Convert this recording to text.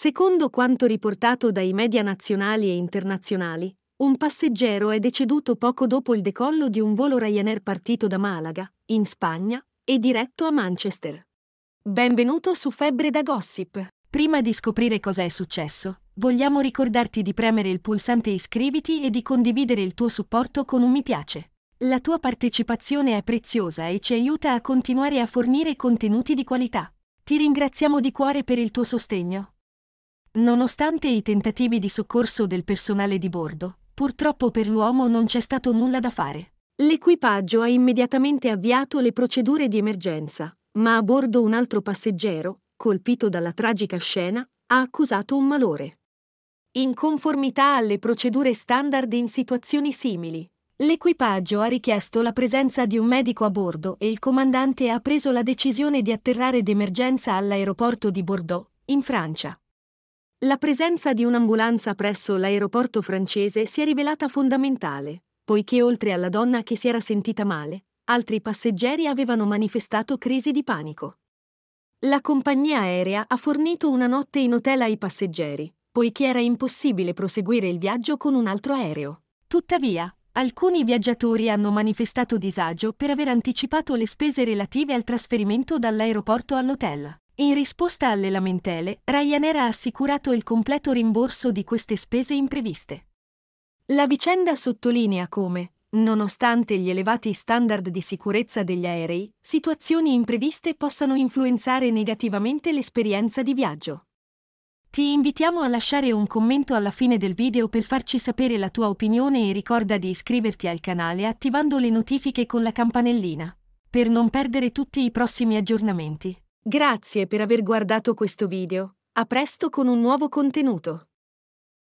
Secondo quanto riportato dai media nazionali e internazionali, un passeggero è deceduto poco dopo il decollo di un volo Ryanair partito da Malaga, in Spagna, e diretto a Manchester. Benvenuto su Febbre da Gossip. Prima di scoprire cosa è successo, vogliamo ricordarti di premere il pulsante iscriviti e di condividere il tuo supporto con un mi piace. La tua partecipazione è preziosa e ci aiuta a continuare a fornire contenuti di qualità. Ti ringraziamo di cuore per il tuo sostegno. Nonostante i tentativi di soccorso del personale di bordo, purtroppo per l'uomo non c'è stato nulla da fare. L'equipaggio ha immediatamente avviato le procedure di emergenza, ma a bordo un altro passeggero, colpito dalla tragica scena, ha accusato un malore. In conformità alle procedure standard in situazioni simili, l'equipaggio ha richiesto la presenza di un medico a bordo e il comandante ha preso la decisione di atterrare d'emergenza all'aeroporto di Bordeaux, in Francia. La presenza di un'ambulanza presso l'aeroporto francese si è rivelata fondamentale, poiché oltre alla donna che si era sentita male, altri passeggeri avevano manifestato crisi di panico. La compagnia aerea ha fornito una notte in hotel ai passeggeri, poiché era impossibile proseguire il viaggio con un altro aereo. Tuttavia, alcuni viaggiatori hanno manifestato disagio per aver anticipato le spese relative al trasferimento dall'aeroporto all'hotel. In risposta alle lamentele, Ryanair ha assicurato il completo rimborso di queste spese impreviste. La vicenda sottolinea come, nonostante gli elevati standard di sicurezza degli aerei, situazioni impreviste possano influenzare negativamente l'esperienza di viaggio. Ti invitiamo a lasciare un commento alla fine del video per farci sapere la tua opinione e ricorda di iscriverti al canale attivando le notifiche con la campanellina, per non perdere tutti i prossimi aggiornamenti. Grazie per aver guardato questo video. A presto con un nuovo contenuto.